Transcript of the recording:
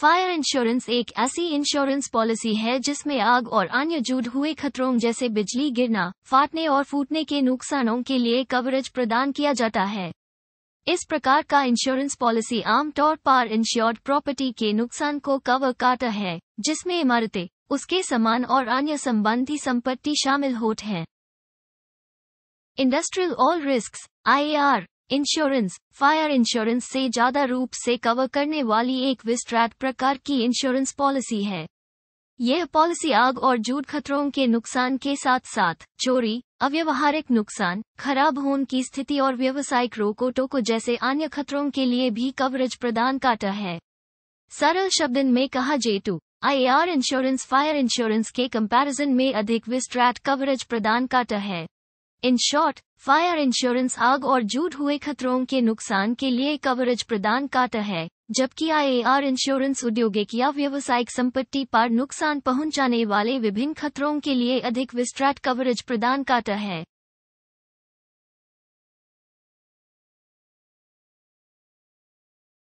fire insurance एक ऐसी insurance policy है जिसमें आग और अन्य जुड़ हुए खतरों जैसे बिजली गिरना फाटने और फूटने के नुकसानों के लिए कवरेज प्रदान किया जाता है इस प्रकार का इंश्योरेंस पॉलिसी आमतौर पर इंश्योर्ड प्रॉपर्टी के नुकसान को कवर करता है जिसमें इमारतें उसके सामान और अन्य संबंधी संपत्ति शामिल होते हैं industrial all risk I insurance fire insurance से ज्यादा रूप से कवर करने वाली एक विस्ट्रैट प्रकार की इंश्योरेंस पॉलिसी है यह पॉलिसी आग और जूट खतरों के नुकसान के साथ साथ चोरी अव्यवहारिक नुकसान खराब होने की स्थिति और व्यवसायिक को जैसे अन्य खतरों के लिए भी कवरेज प्रदान करता है सरल शब्द में कहा जेटू I R insurance fire insurance के कंपैरिजन में अधिक विस्ट्रैट कवरेज प्रदान करता है इन शॉर्ट फायर इंश्योरेंस आग और जूट हुए खतरों के नुकसान के लिए कवरेज प्रदान करता है जबकि आईएआर इंश्योरेंस उद्योगिक या व्यवसायिक संपत्ति पर नुकसान पहुंचाने वाले विभिन्न खतरों के लिए अधिक विस्तृत कवरेज प्रदान करता है